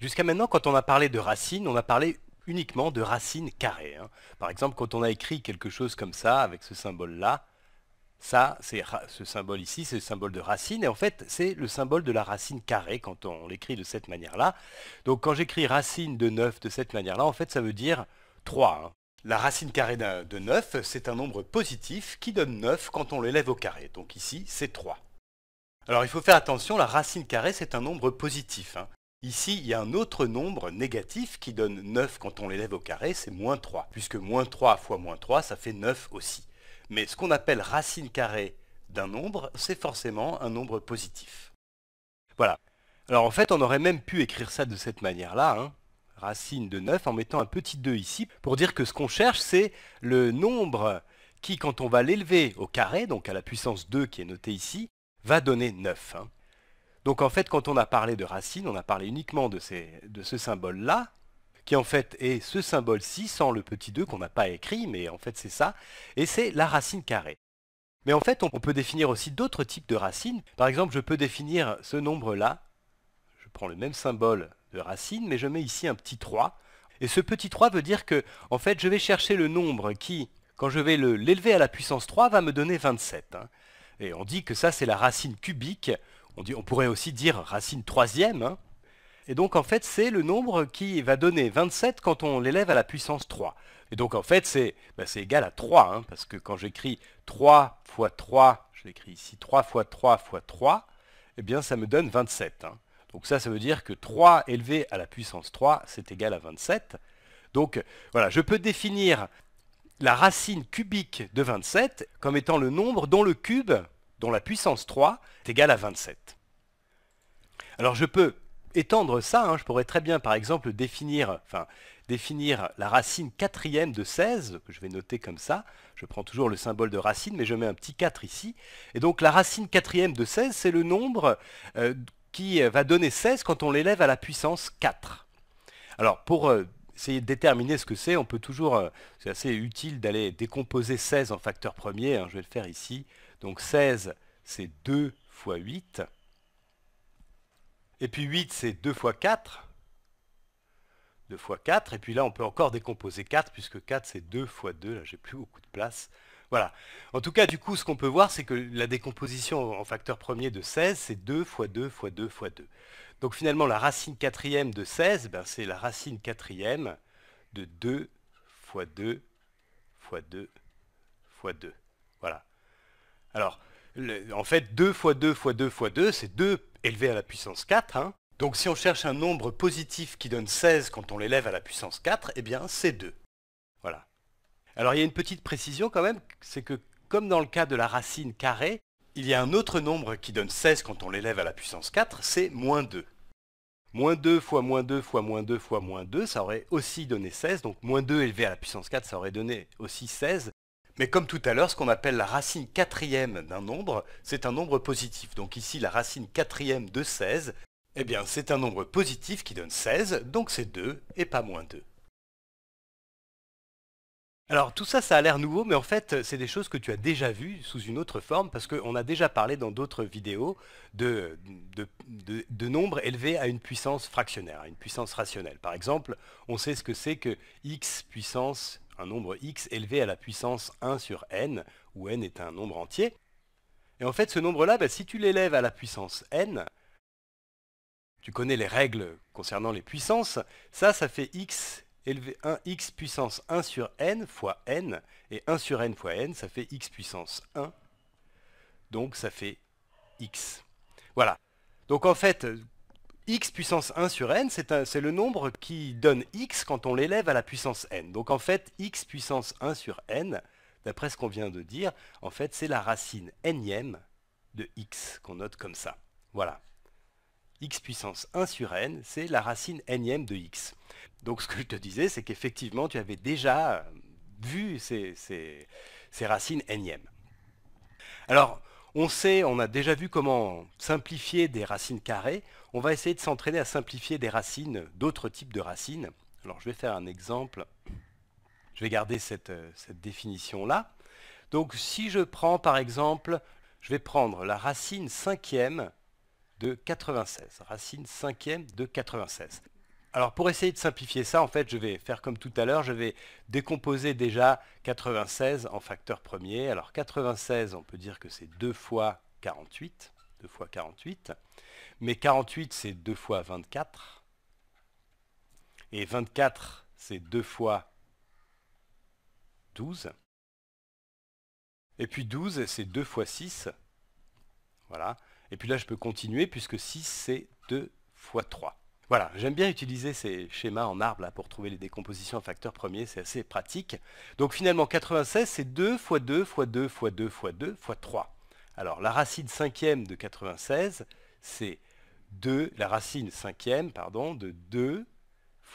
Jusqu'à maintenant, quand on a parlé de racines, on a parlé uniquement de racine carrée. Hein. Par exemple, quand on a écrit quelque chose comme ça, avec ce symbole-là, ça, ce symbole ici, c'est le symbole de racine, et en fait, c'est le symbole de la racine carrée quand on l'écrit de cette manière-là. Donc quand j'écris racine de 9 de cette manière-là, en fait, ça veut dire 3. Hein. La racine carrée de 9, c'est un nombre positif qui donne 9 quand on l'élève au carré. Donc ici, c'est 3. Alors il faut faire attention, la racine carrée, c'est un nombre positif. Hein. Ici, il y a un autre nombre négatif qui donne 9 quand on l'élève au carré, c'est moins 3, puisque moins 3 fois moins 3, ça fait 9 aussi. Mais ce qu'on appelle racine carrée d'un nombre, c'est forcément un nombre positif. Voilà. Alors en fait, on aurait même pu écrire ça de cette manière-là, hein. racine de 9, en mettant un petit 2 ici, pour dire que ce qu'on cherche, c'est le nombre qui, quand on va l'élever au carré, donc à la puissance 2 qui est notée ici, va donner 9. Donc en fait, quand on a parlé de racine, on a parlé uniquement de, de ce symbole-là, qui en fait est ce symbole-ci sans le petit 2 qu'on n'a pas écrit, mais en fait c'est ça, et c'est la racine carrée. Mais en fait, on peut définir aussi d'autres types de racines. Par exemple, je peux définir ce nombre-là. Je prends le même symbole de racine, mais je mets ici un petit 3. Et ce petit 3 veut dire que, en fait, je vais chercher le nombre qui, quand je vais l'élever à la puissance 3, va me donner 27. Hein. Et on dit que ça, c'est la racine cubique on, pourrait aussi dire racine troisième. Hein. Et donc en fait, c'est le nombre qui va donner 27 quand on l'élève à la puissance 3. Et donc en fait, c'est ben, égal à 3, hein, parce que quand j'écris 3 fois 3, je l'écris ici 3 fois 3 fois 3, eh bien ça me donne 27. Hein. Donc ça, ça veut dire que 3 élevé à la puissance 3, c'est égal à 27. Donc voilà, je peux définir la racine cubique de 27 comme étant le nombre dont le cube dont la puissance 3 est égale à 27. Alors je peux étendre ça, hein, je pourrais très bien par exemple définir, définir la racine quatrième de 16, que je vais noter comme ça, je prends toujours le symbole de racine, mais je mets un petit 4 ici, et donc la racine quatrième de 16, c'est le nombre euh, qui va donner 16 quand on l'élève à la puissance 4. Alors pour euh, essayer de déterminer ce que c'est, on peut toujours, euh, c'est assez utile d'aller décomposer 16 en facteurs premiers, hein, je vais le faire ici, donc 16, c'est 2 fois 8. Et puis 8, c'est 2 fois 4. 2 fois 4. Et puis là, on peut encore décomposer 4, puisque 4, c'est 2 fois 2. Là, j'ai plus beaucoup de place. Voilà. En tout cas, du coup, ce qu'on peut voir, c'est que la décomposition en facteur premier de 16, c'est 2 fois 2 fois 2 fois 2. Donc finalement, la racine quatrième de 16, ben, c'est la racine quatrième de 2 fois 2 fois 2 fois 2. Voilà. Alors, en fait, 2 fois 2 fois 2 fois 2, c'est 2 élevé à la puissance 4. Hein. Donc si on cherche un nombre positif qui donne 16 quand on l'élève à la puissance 4, eh bien c'est 2. Voilà. Alors il y a une petite précision quand même, c'est que comme dans le cas de la racine carrée, il y a un autre nombre qui donne 16 quand on l'élève à la puissance 4, c'est moins 2. Moins 2 fois moins 2 fois moins 2 fois moins 2, ça aurait aussi donné 16, donc moins 2 élevé à la puissance 4, ça aurait donné aussi 16, mais comme tout à l'heure, ce qu'on appelle la racine quatrième d'un nombre, c'est un nombre positif. Donc ici, la racine quatrième de 16, eh bien c'est un nombre positif qui donne 16, donc c'est 2 et pas moins 2. Alors tout ça, ça a l'air nouveau, mais en fait, c'est des choses que tu as déjà vues sous une autre forme, parce qu'on a déjà parlé dans d'autres vidéos de, de, nombres élevés à une puissance fractionnaire, à une puissance rationnelle. Par exemple, on sait ce que c'est que x puissance un nombre x élevé à la puissance 1 sur n, où n est un nombre entier. Et en fait, ce nombre-là, bah, si tu l'élèves à la puissance n, tu connais les règles concernant les puissances, ça, ça fait x élevé 1x puissance 1 sur n fois n, et 1 sur n fois n, ça fait x puissance 1, donc ça fait x. Voilà. Donc en fait, x puissance 1 sur n, c'est le nombre qui donne x quand on l'élève à la puissance n. Donc en fait, x puissance 1 sur n, d'après ce qu'on vient de dire, en fait, c'est la racine nème de x qu'on note comme ça. Voilà. x puissance 1 sur n, c'est la racine nème de x. Donc ce que je te disais, c'est qu'effectivement, tu avais déjà euh, vu ces, ces racines nème. Alors, on sait, on a déjà vu comment simplifier des racines carrées. On va essayer de s'entraîner à simplifier des racines, d'autres types de racines. Alors je vais faire un exemple. Je vais garder cette, euh, définition-là. Donc si je prends par exemple, je vais prendre la racine cinquième de 96. Racine cinquième de 96. Alors pour essayer de simplifier ça, en fait, je vais faire comme tout à l'heure, je vais décomposer déjà 96 en facteurs premiers. Alors 96, on peut dire que c'est 2 fois 48, 2 fois 48, mais 48 c'est 2 fois 24, et 24 c'est 2 fois 12, et puis 12 c'est 2 fois 6, voilà, et puis là je peux continuer puisque 6 c'est 2 fois 3. Voilà, j'aime bien utiliser ces schémas en arbre là, pour trouver les décompositions en facteurs premiers, c'est assez pratique. Donc finalement 96 c'est 2 x 2 x 2 x 2 x 2 x 3. Alors la racine cinquième de 96 c'est 2, la racine cinquième pardon, de 2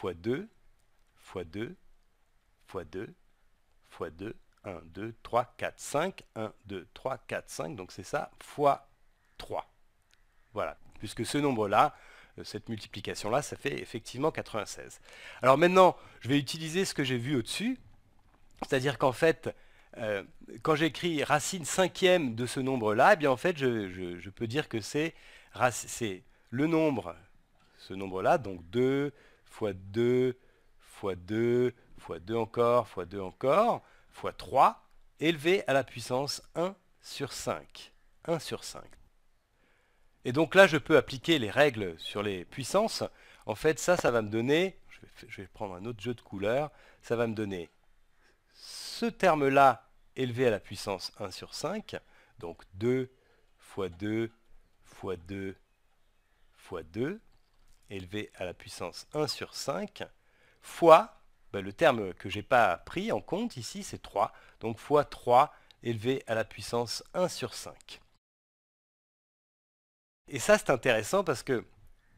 x 2 x 2 x 2 x 2 1, 2, 3, 4, 5, 1, 2, 3, 4, 5, donc c'est ça, fois 3. Voilà, puisque ce nombre-là, euh, cette multiplication-là, ça fait effectivement 96. Alors maintenant, je vais utiliser ce que j'ai vu au-dessus, c'est-à-dire qu'en fait, euh, quand j'écris racine cinquième de ce nombre-là, eh bien en fait, je, je peux dire que c'est le nombre, ce nombre-là, donc 2 fois 2 fois 2 fois 2 encore, fois 2 encore, fois 3, élevé à la puissance 1 sur 5. 1 sur 5. Et donc là, je peux appliquer les règles sur les puissances. En fait, ça, ça va me donner, je vais, prendre un autre jeu de couleurs, ça va me donner ce terme-là élevé à la puissance 1 sur 5, donc 2 fois 2 fois 2 fois 2, élevé à la puissance 1 sur 5, fois, ben, le terme que je n'ai pas pris en compte ici, c'est 3, donc fois 3 élevé à la puissance 1 sur 5. Et ça, c'est intéressant parce que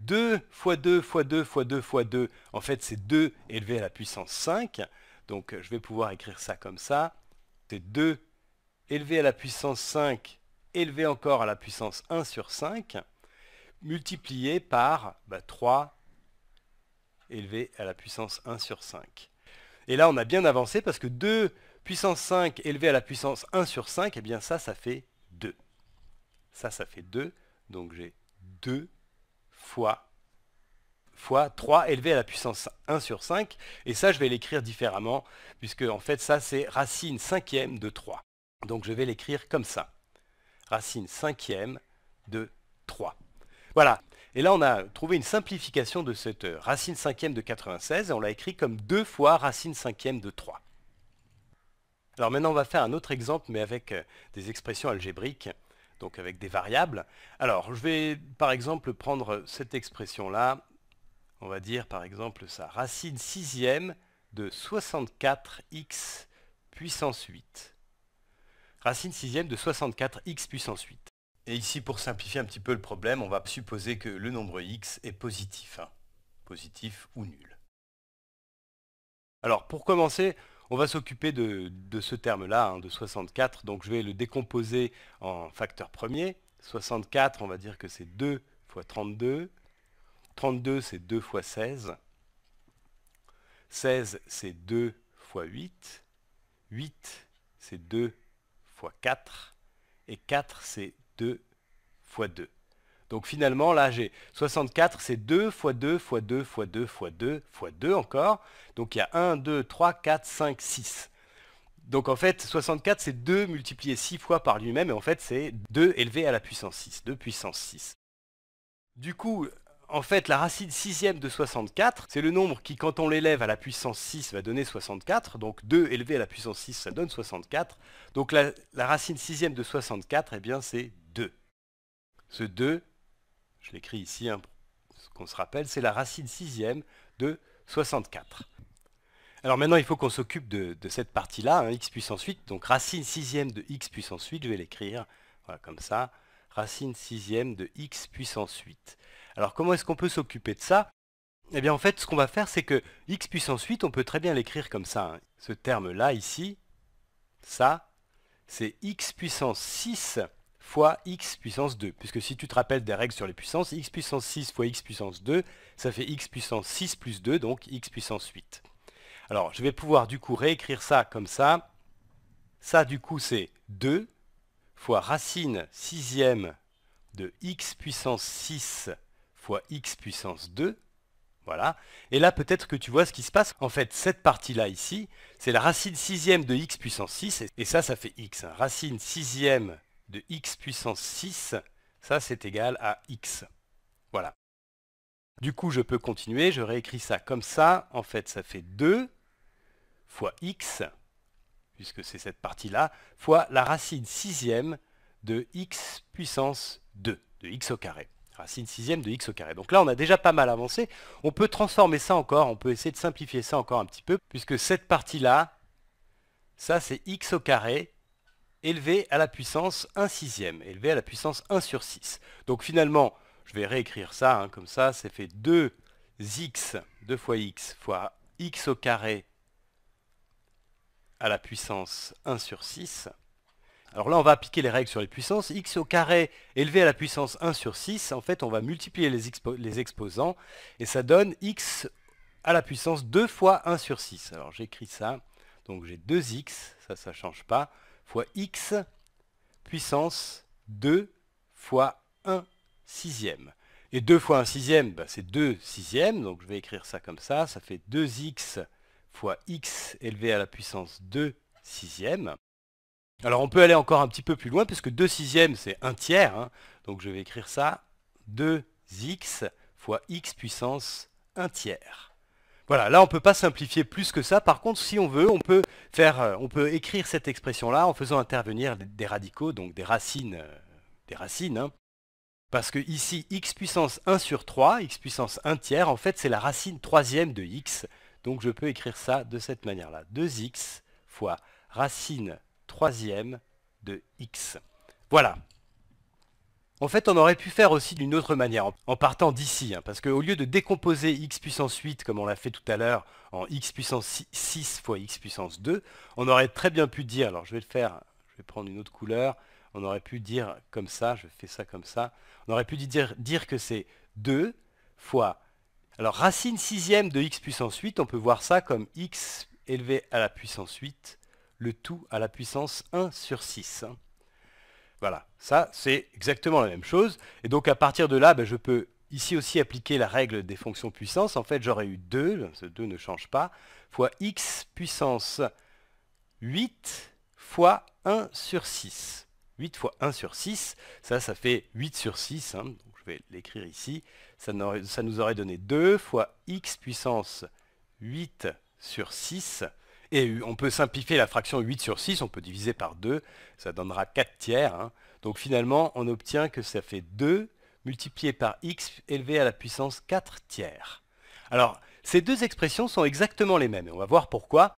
2 fois 2 fois 2 fois 2 fois 2, en fait, c'est 2 élevé à la puissance 5. Donc, je vais pouvoir écrire ça comme ça. C'est 2 élevé à la puissance 5, élevé encore à la puissance 1 sur 5, multiplié par 3 bah, élevé à la puissance 1 sur 5. Et là, on a bien avancé parce que 2 puissance 5 élevé à la puissance 1 sur 5, et eh bien ça, ça fait 2. Ça, ça fait 2. Donc j'ai 2 fois, 3 élevé à la puissance 1 sur 5. Et ça, je vais l'écrire différemment, puisque en fait, ça, c'est racine cinquième de 3. Donc je vais l'écrire comme ça. Racine cinquième de 3. Voilà. Et là, on a trouvé une simplification de cette euh, racine cinquième de 96, et on l'a écrit comme 2 fois racine cinquième de 3. Alors maintenant, on va faire un autre exemple, mais avec euh, des expressions algébriques donc avec des variables. Alors, je vais par exemple prendre cette expression-là, on va dire par exemple ça, racine sixième de 64x puissance 8. Racine sixième de 64x puissance 8. Et ici, pour simplifier un petit peu le problème, on va supposer que le nombre x est positif, hein. positif ou nul. Alors, pour commencer, on va s'occuper de, ce terme-là, hein, de 64, donc je vais le décomposer en facteurs premiers. 64, on va dire que c'est 2 fois 32. 32, c'est 2 fois 16. 16, c'est 2 fois 8. 8, c'est 2 fois 4. Et 4, c'est 2 fois 2. Donc finalement, là, j'ai 64, c'est 2 fois 2 fois 2 fois 2 fois 2 fois 2 encore. Donc il y a 1, 2, 3, 4, 5, 6. Donc en fait, 64, c'est 2 multiplié 6 fois par lui-même, et en fait, c'est 2 élevé à la puissance 6, 2 puissance 6. Du coup, en fait, la racine sixième de 64, c'est le nombre qui, quand on l'élève à la puissance 6, va donner 64. Donc 2 élevé à la puissance 6, ça donne 64. Donc la, la racine sixième de 64, eh bien, c'est 2. Ce 2, je l'écris ici, hein, ce qu'on se rappelle, c'est la racine sixième de 64. Alors maintenant, il faut qu'on s'occupe de, cette partie-là, hein, x puissance 8. Donc racine sixième de x puissance 8, je vais l'écrire voilà, comme ça. Racine sixième de x puissance 8. Alors comment est-ce qu'on peut s'occuper de ça Eh bien en fait, ce qu'on va faire, c'est que x puissance 8, on peut très bien l'écrire comme ça. Hein. Ce terme-là, ici, ça, c'est x puissance 6 fois x puissance 2. Puisque si tu te rappelles des règles sur les puissances, x puissance 6 fois x puissance 2, ça fait x puissance 6 plus 2, donc x puissance 8. Alors, je vais pouvoir du coup réécrire ça comme ça. Ça, du coup, c'est 2 fois racine sixième de x puissance 6 fois x puissance 2. Voilà. Et là, peut-être que tu vois ce qui se passe. En fait, cette partie-là ici, c'est la racine sixième de x puissance 6. Et ça, ça fait x. Hein. Racine sixième de x puissance 6, ça c'est égal à x. Voilà. Du coup, je peux continuer, je réécris ça comme ça. En fait, ça fait 2 fois x, puisque c'est cette partie-là, fois la racine sixième de x puissance 2, de x au carré. Racine sixième de x au carré. Donc là, on a déjà pas mal avancé. On peut transformer ça encore, on peut essayer de simplifier ça encore un petit peu, puisque cette partie-là, ça c'est x au carré élevé à la puissance 1 sixième, élevé à la puissance 1 sur 6. Donc finalement, je vais réécrire ça, hein, comme ça, c'est fait 2x, 2 fois x, fois x au carré à la puissance 1 sur 6. Alors là, on va appliquer les règles sur les puissances. x au carré élevé à la puissance 1 sur 6, en fait, on va multiplier les, les exposants, et ça donne x à la puissance 2 fois 1 sur 6. Alors j'écris ça, donc j'ai 2x, ça, ça ne change pas fois x puissance 2 fois 1 sixième. Et 2 fois 1 sixième, bah, c'est 2 sixièmes, donc je vais écrire ça comme ça, ça fait 2x fois x élevé à la puissance 2 sixièmes. Alors on peut aller encore un petit peu plus loin, puisque 2 sixièmes c'est 1 tiers, hein. donc je vais écrire ça, 2x fois x puissance 1 tiers. Voilà, là on ne peut pas simplifier plus que ça. Par contre, si on veut, on peut, euh, écrire cette expression-là en faisant intervenir des radicaux, donc des racines. Euh, des racines hein. Parce que ici, x puissance 1 sur 3, x puissance 1 tiers, en fait c'est la racine troisième de x. Donc je peux écrire ça de cette manière-là. 2x fois racine troisième de x. Voilà, en fait, on aurait pu faire aussi d'une autre manière, en partant d'ici, hein, parce qu'au lieu de décomposer x puissance 8, comme on l'a fait tout à l'heure, en x puissance 6 fois x puissance 2, on aurait très bien pu dire, alors je vais le faire, je vais prendre une autre couleur, on aurait pu dire comme ça, je fais ça comme ça, on aurait pu dire, dire que c'est 2 fois... Alors racine sixième de x puissance 8, on peut voir ça comme x élevé à la puissance 8, le tout à la puissance 1 sur 6. Voilà, ça c'est exactement la même chose. Et donc à partir de là, ben, je peux ici aussi appliquer la règle des fonctions puissance. En fait, j'aurais eu 2, ce 2 ne change pas, fois x puissance 8 fois 1 sur 6. 8 fois 1 sur 6, ça, ça fait 8 sur 6. Hein. je vais l'écrire ici. ça nous aurait donné 2 fois x puissance 8 sur 6. Et on peut simplifier la fraction 8 sur 6, on peut diviser par 2, ça donnera 4 tiers. Hein. Donc finalement, on obtient que ça fait 2 multiplié par x élevé à la puissance 4 tiers. Alors, ces deux expressions sont exactement les mêmes, et on va voir pourquoi.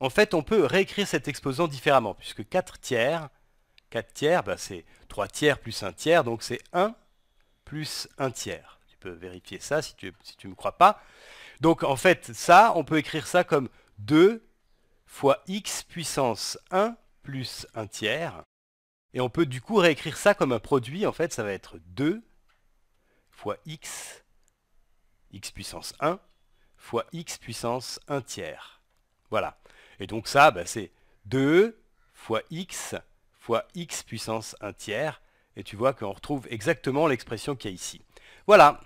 En fait, on peut réécrire cet exposant différemment, puisque 4 tiers, 4 tiers, bah, c'est 3 tiers plus 1 tiers, donc c'est 1 plus 1 tiers. Tu peux vérifier ça si tu ne si tu me crois pas. Donc en fait, ça, on peut écrire ça comme 2 fois x puissance 1 plus 1 tiers. Et on peut du coup réécrire ça comme un produit. En fait, ça va être 2 fois x, x puissance 1, fois x puissance 1 tiers. Voilà. Et donc ça, bah, c'est 2 fois x fois x puissance 1 tiers. Et tu vois qu'on retrouve exactement l'expression qu'il y a ici. Voilà.